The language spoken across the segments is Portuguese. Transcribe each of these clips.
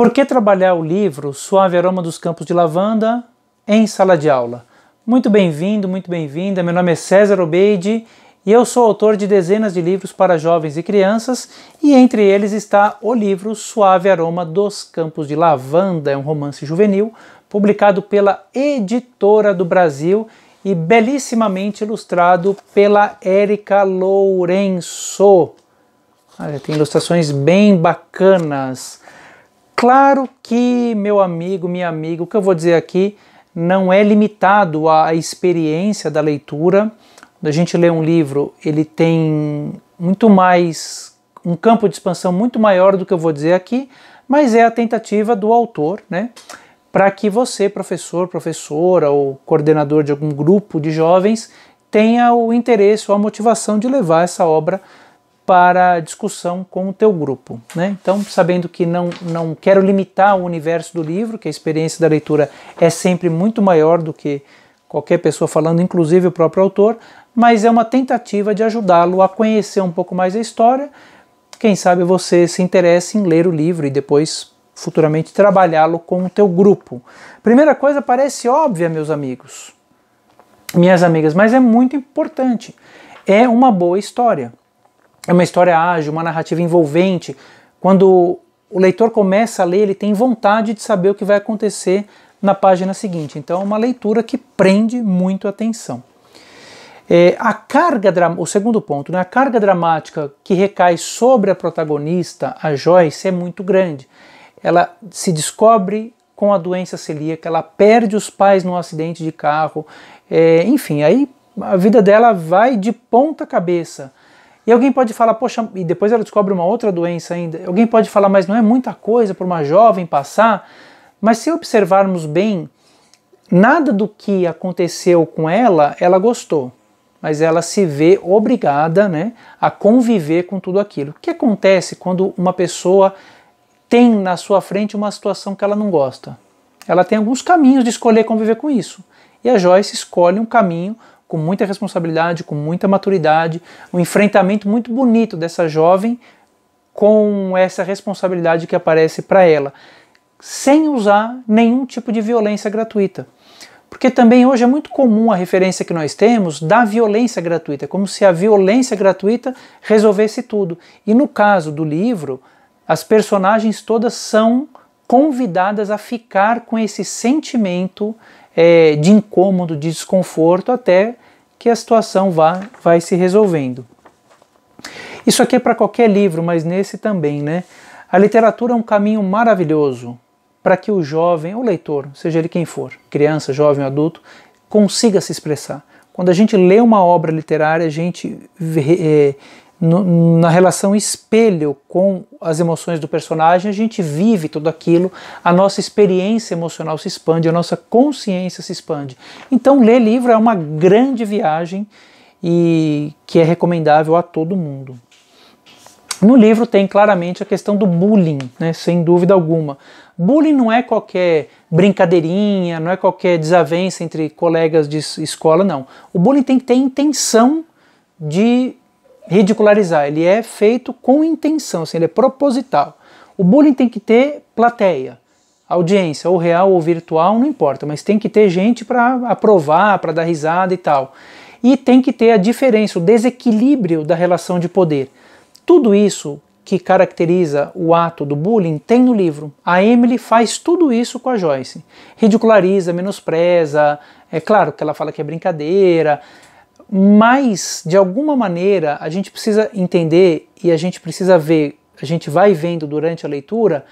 Por que trabalhar o livro Suave Aroma dos Campos de Lavanda em sala de aula? Muito bem-vindo, muito bem-vinda. Meu nome é César Obeide e eu sou autor de dezenas de livros para jovens e crianças, e entre eles está o livro Suave Aroma dos Campos de Lavanda, é um romance juvenil publicado pela Editora do Brasil e belíssimamente ilustrado pela Érica Lourenço. Olha, tem ilustrações bem bacanas. Claro que, meu amigo, minha amiga, o que eu vou dizer aqui não é limitado à experiência da leitura. Quando a gente lê um livro, ele tem muito mais um campo de expansão muito maior do que eu vou dizer aqui, mas é a tentativa do autor, né, para que você, professor, professora ou coordenador de algum grupo de jovens, tenha o interesse ou a motivação de levar essa obra para discussão com o teu grupo. Né? Então, sabendo que não, não quero limitar o universo do livro, que a experiência da leitura é sempre muito maior do que qualquer pessoa falando, inclusive o próprio autor, mas é uma tentativa de ajudá-lo a conhecer um pouco mais a história. Quem sabe você se interessa em ler o livro e depois futuramente trabalhá-lo com o teu grupo. Primeira coisa parece óbvia, meus amigos, minhas amigas, mas é muito importante. É uma boa história é uma história ágil, uma narrativa envolvente. Quando o leitor começa a ler, ele tem vontade de saber o que vai acontecer na página seguinte. Então é uma leitura que prende muito a atenção. É, a carga, o segundo ponto, né, a carga dramática que recai sobre a protagonista, a Joyce, é muito grande. Ela se descobre com a doença celíaca, ela perde os pais num acidente de carro, é, enfim, aí a vida dela vai de ponta cabeça. E alguém pode falar, poxa, e depois ela descobre uma outra doença ainda. Alguém pode falar, mas não é muita coisa para uma jovem passar. Mas se observarmos bem, nada do que aconteceu com ela, ela gostou. Mas ela se vê obrigada né, a conviver com tudo aquilo. O que acontece quando uma pessoa tem na sua frente uma situação que ela não gosta? Ela tem alguns caminhos de escolher conviver com isso. E a Joyce escolhe um caminho com muita responsabilidade, com muita maturidade, um enfrentamento muito bonito dessa jovem com essa responsabilidade que aparece para ela, sem usar nenhum tipo de violência gratuita. Porque também hoje é muito comum a referência que nós temos da violência gratuita, como se a violência gratuita resolvesse tudo. E no caso do livro, as personagens todas são convidadas a ficar com esse sentimento é, de incômodo, de desconforto, até que a situação vá, vai se resolvendo. Isso aqui é para qualquer livro, mas nesse também, né? A literatura é um caminho maravilhoso para que o jovem, o leitor, seja ele quem for, criança, jovem, adulto, consiga se expressar. Quando a gente lê uma obra literária, a gente é, no, na relação espelho com as emoções do personagem, a gente vive tudo aquilo, a nossa experiência emocional se expande, a nossa consciência se expande. Então, ler livro é uma grande viagem e que é recomendável a todo mundo. No livro tem claramente a questão do bullying, né, sem dúvida alguma. Bullying não é qualquer brincadeirinha, não é qualquer desavença entre colegas de escola, não. O bullying tem que ter intenção de ridicularizar, ele é feito com intenção, assim, ele é proposital. O bullying tem que ter plateia, audiência, ou real ou virtual, não importa, mas tem que ter gente para aprovar, para dar risada e tal. E tem que ter a diferença, o desequilíbrio da relação de poder. Tudo isso que caracteriza o ato do bullying tem no livro. A Emily faz tudo isso com a Joyce. Ridiculariza, menospreza, é claro que ela fala que é brincadeira, mas, de alguma maneira, a gente precisa entender e a gente precisa ver, a gente vai vendo durante a leitura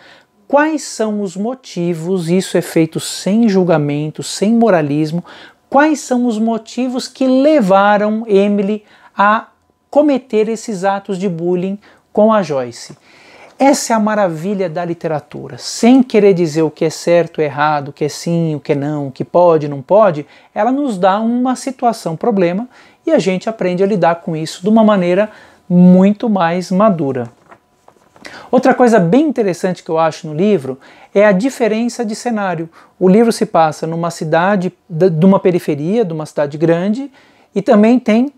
quais são os motivos, isso é feito sem julgamento, sem moralismo, quais são os motivos que levaram Emily a cometer esses atos de bullying com a Joyce. Essa é a maravilha da literatura. Sem querer dizer o que é certo, é errado, o que é sim, o que é não, o que pode, não pode, ela nos dá uma situação, problema, e a gente aprende a lidar com isso de uma maneira muito mais madura. Outra coisa bem interessante que eu acho no livro é a diferença de cenário. O livro se passa numa cidade, de uma periferia, de uma cidade grande, e também tem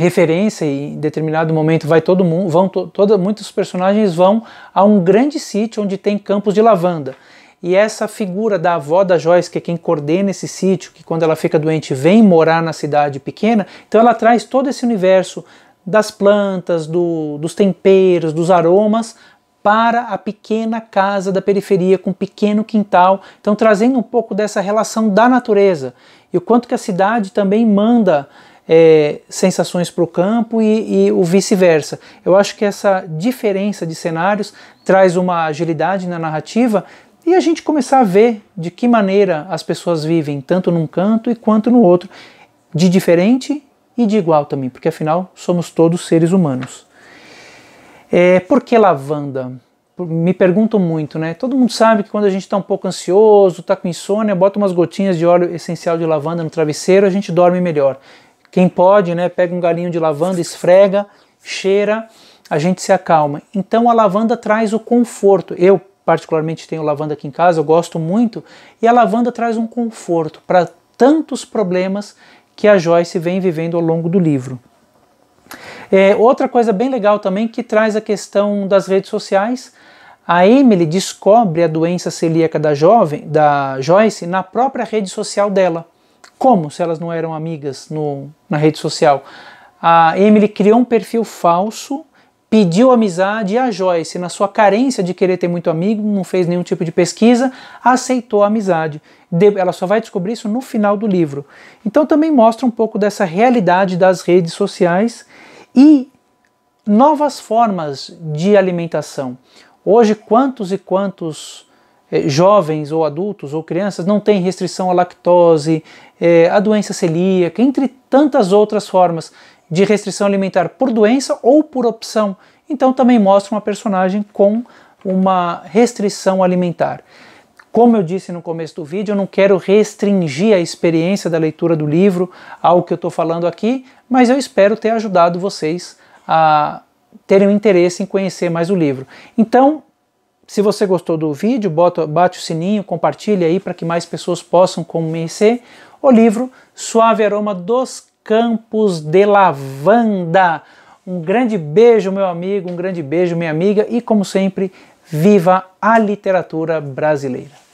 referência e em determinado momento vai todo mundo, vão to, toda, muitos personagens vão a um grande sítio onde tem campos de lavanda. E essa figura da avó da Joyce, que é quem coordena esse sítio, que quando ela fica doente vem morar na cidade pequena, então ela traz todo esse universo das plantas, do, dos temperos, dos aromas para a pequena casa da periferia com um pequeno quintal, então trazendo um pouco dessa relação da natureza e o quanto que a cidade também manda é, sensações para o campo e, e o vice-versa. Eu acho que essa diferença de cenários traz uma agilidade na narrativa e a gente começar a ver de que maneira as pessoas vivem, tanto num canto e quanto no outro, de diferente e de igual também, porque afinal somos todos seres humanos. É, por que lavanda? Me perguntam muito, né? Todo mundo sabe que quando a gente está um pouco ansioso, está com insônia, bota umas gotinhas de óleo essencial de lavanda no travesseiro, a gente dorme melhor. Quem pode, né, pega um galinho de lavanda, esfrega, cheira, a gente se acalma. Então a lavanda traz o conforto. Eu particularmente tenho lavanda aqui em casa, eu gosto muito, e a lavanda traz um conforto para tantos problemas que a Joyce vem vivendo ao longo do livro. É, outra coisa bem legal também que traz a questão das redes sociais. A Emily descobre a doença celíaca da jovem, da Joyce, na própria rede social dela. Como se elas não eram amigas no, na rede social? A Emily criou um perfil falso, pediu amizade e a Joyce, na sua carência de querer ter muito amigo, não fez nenhum tipo de pesquisa, aceitou a amizade. ela só vai descobrir isso no final do livro. Então também mostra um pouco dessa realidade das redes sociais e novas formas de alimentação. Hoje, quantos e quantos é, jovens ou adultos ou crianças não têm restrição à lactose, é, à doença celíaca, entre tantas outras formas de restrição alimentar por doença ou por opção. Então também mostra uma personagem com uma restrição alimentar. Como eu disse no começo do vídeo, eu não quero restringir a experiência da leitura do livro ao que eu estou falando aqui, mas eu espero ter ajudado vocês a terem um interesse em conhecer mais o livro. Então, se você gostou do vídeo, bota, bate o sininho, compartilhe aí para que mais pessoas possam conhecer o livro Suave Aroma dos Campos de Lavanda. Um grande beijo, meu amigo, um grande beijo, minha amiga, e como sempre, viva a literatura brasileira!